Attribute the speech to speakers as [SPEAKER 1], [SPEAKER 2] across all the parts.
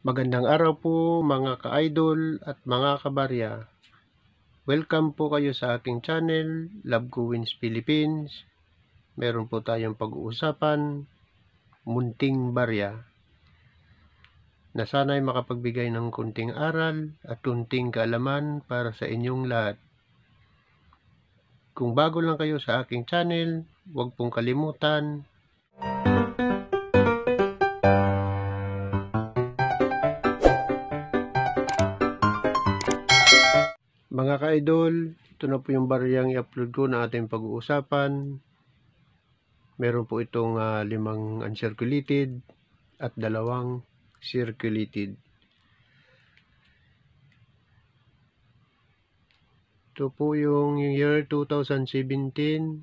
[SPEAKER 1] Magandang araw po mga ka-idol at mga kabarya. Welcome po kayo sa aking channel, Love Queens Philippines. Meron po tayong pag-uusapan, munting barya. Na sana'y makapagbigay ng kunting aral at kunting kaalaman para sa inyong lahat. Kung bago lang kayo sa aking channel, huwag pong kalimutan Mga ka-idol, ito na po yung bariyang i-upload ko na ating pag-uusapan. Meron po itong uh, limang uncirculated at dalawang circulated. Ito po yung year 2017, 25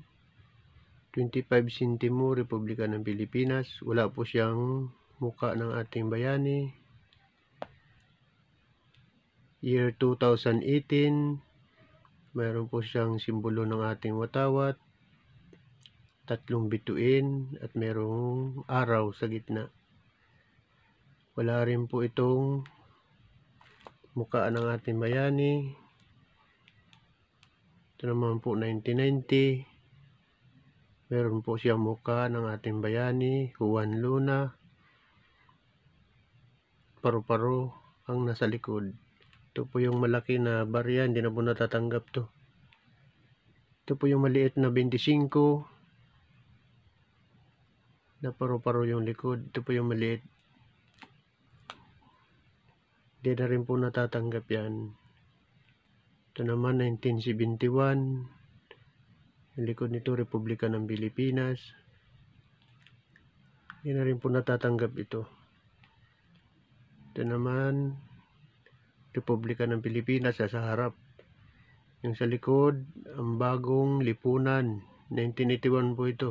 [SPEAKER 1] centimo, Republika ng Pilipinas. Wala po siyang muka ng ating bayani year 2018 mayroon po siyang simbolo ng ating watawat tatlong bituin at mayroong araw sa gitna wala rin po itong mukha ng ating bayani ito naman po 1990 meron po siyang mukha ng ating bayani Juan Luna paru-paro ang nasa likod ito po yung malaki na barya, hindi na po natatanggap to. Ito po yung maliit na 25. Na paro-paro yung likod. Ito po yung maliit. Hindi na rin po natatanggap yan. Ito naman 1971. Yung likod nito, Republika ng Pilipinas. Hindi na rin po natatanggap ito. Ito naman, Republika ng Pilipinas sa harap. Yung sa likod, ang bagong lipunan, 1981 po ito.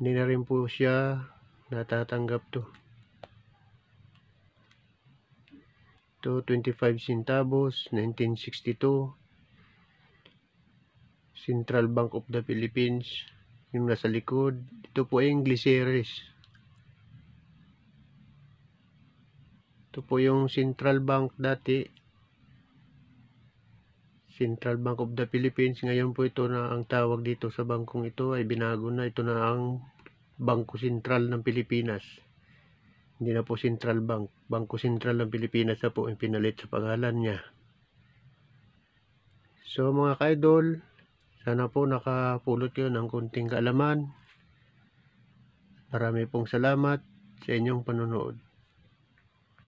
[SPEAKER 1] Hindi na rin po siya natatanggap to. Ito, 25 centavos, 1962. Central Bank of the Philippines, yung nasa likod. Ito po ay English series. Ito po yung Central Bank dati. Central Bank of the Philippines. Ngayon po ito na ang tawag dito sa bangkong ito ay binago na. Ito na ang Bangko Sentral ng Pilipinas. Hindi na po Central Bank. Bangko Sentral ng Pilipinas na po ang pinalit sa pangalan niya. So mga kaidol, sana po nakapulot kayo ng kunting kaalaman. Marami pong salamat sa inyong panonood.